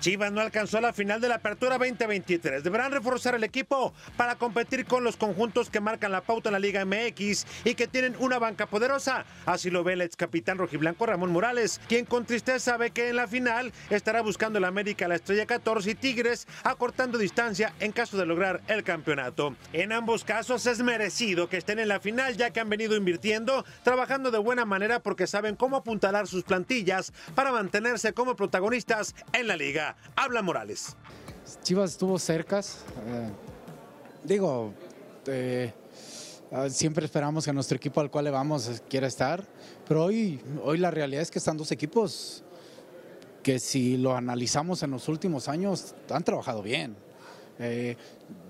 Chivas no alcanzó la final de la Apertura 2023. Deberán reforzar el equipo para competir con los conjuntos que marcan la pauta en la Liga MX y que tienen una banca poderosa. Así lo ve el ex capitán rojiblanco Ramón Morales, quien con tristeza sabe que en la final estará buscando el América la estrella 14 y Tigres, acortando distancia en caso de lograr el campeonato. En ambos casos es merecido que estén en la final, ya que han venido invirtiendo, trabajando de buena manera porque saben cómo apuntalar sus plantillas para mantenerse como protagonistas en la liga habla Morales. Chivas estuvo cerca eh, digo, eh, siempre esperamos que nuestro equipo al cual le vamos quiera estar, pero hoy, hoy la realidad es que están dos equipos que si lo analizamos en los últimos años han trabajado bien. Eh,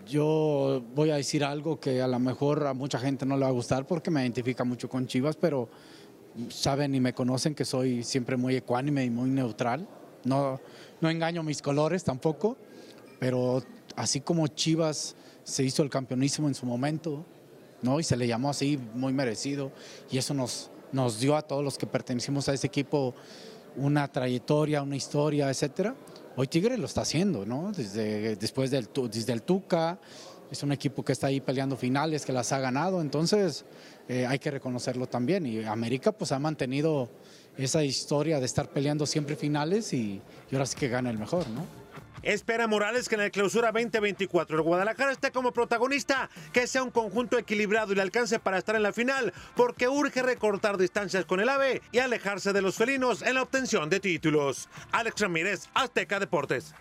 yo voy a decir algo que a lo mejor a mucha gente no le va a gustar porque me identifica mucho con Chivas, pero saben y me conocen que soy siempre muy ecuánime y muy neutral. No, engaño mis colores tampoco, pero así como Chivas se hizo el campeonismo en su momento, ¿no? Y se le llamó así, muy merecido, y eso nos, nos dio a todos los que pertenecimos a ese equipo una trayectoria, una historia, etcétera. Hoy Tigre lo está haciendo, ¿no? Desde, después del, desde el Tuca, es un equipo que está ahí peleando finales, que las ha ganado, entonces eh, hay que reconocerlo también. Y América pues ha mantenido esa historia de estar peleando siempre finales y, ahora sí que gana el mejor, ¿no? Espera Morales que en el clausura 2024 el Guadalajara esté como protagonista, que sea un conjunto equilibrado y le alcance para estar en la final, porque urge recortar distancias con el AVE y alejarse de los felinos en la obtención de títulos. Alex Ramírez, Azteca Deportes.